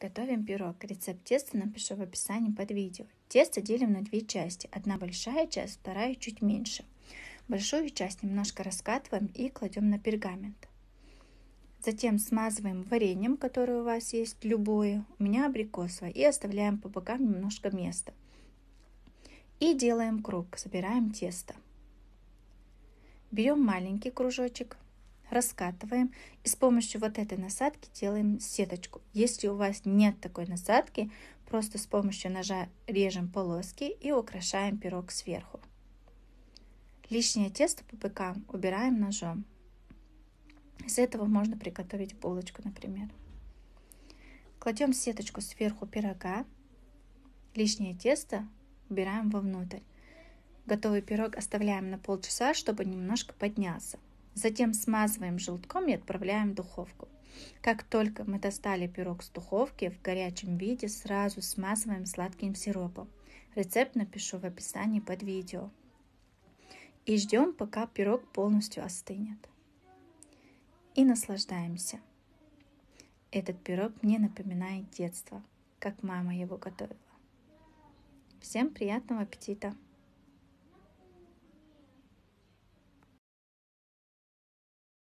Готовим пирог. Рецепт теста напишу в описании под видео. Тесто делим на две части. Одна большая часть, вторая чуть меньше. Большую часть немножко раскатываем и кладем на пергамент. Затем смазываем вареньем, которое у вас есть, любое. У меня абрикосовое. И оставляем по бокам немножко места. И делаем круг. Собираем тесто. Берем маленький кружочек, раскатываем и с помощью вот этой насадки делаем сеточку. Если у вас нет такой насадки, просто с помощью ножа режем полоски и украшаем пирог сверху. Лишнее тесто по бокам убираем ножом. Из этого можно приготовить булочку, например. Кладем сеточку сверху пирога. Лишнее тесто убираем вовнутрь. Готовый пирог оставляем на полчаса, чтобы немножко поднялся. Затем смазываем желтком и отправляем в духовку. Как только мы достали пирог с духовки, в горячем виде сразу смазываем сладким сиропом. Рецепт напишу в описании под видео. И ждем, пока пирог полностью остынет. И наслаждаемся. Этот пирог мне напоминает детство, как мама его готовила. Всем приятного аппетита!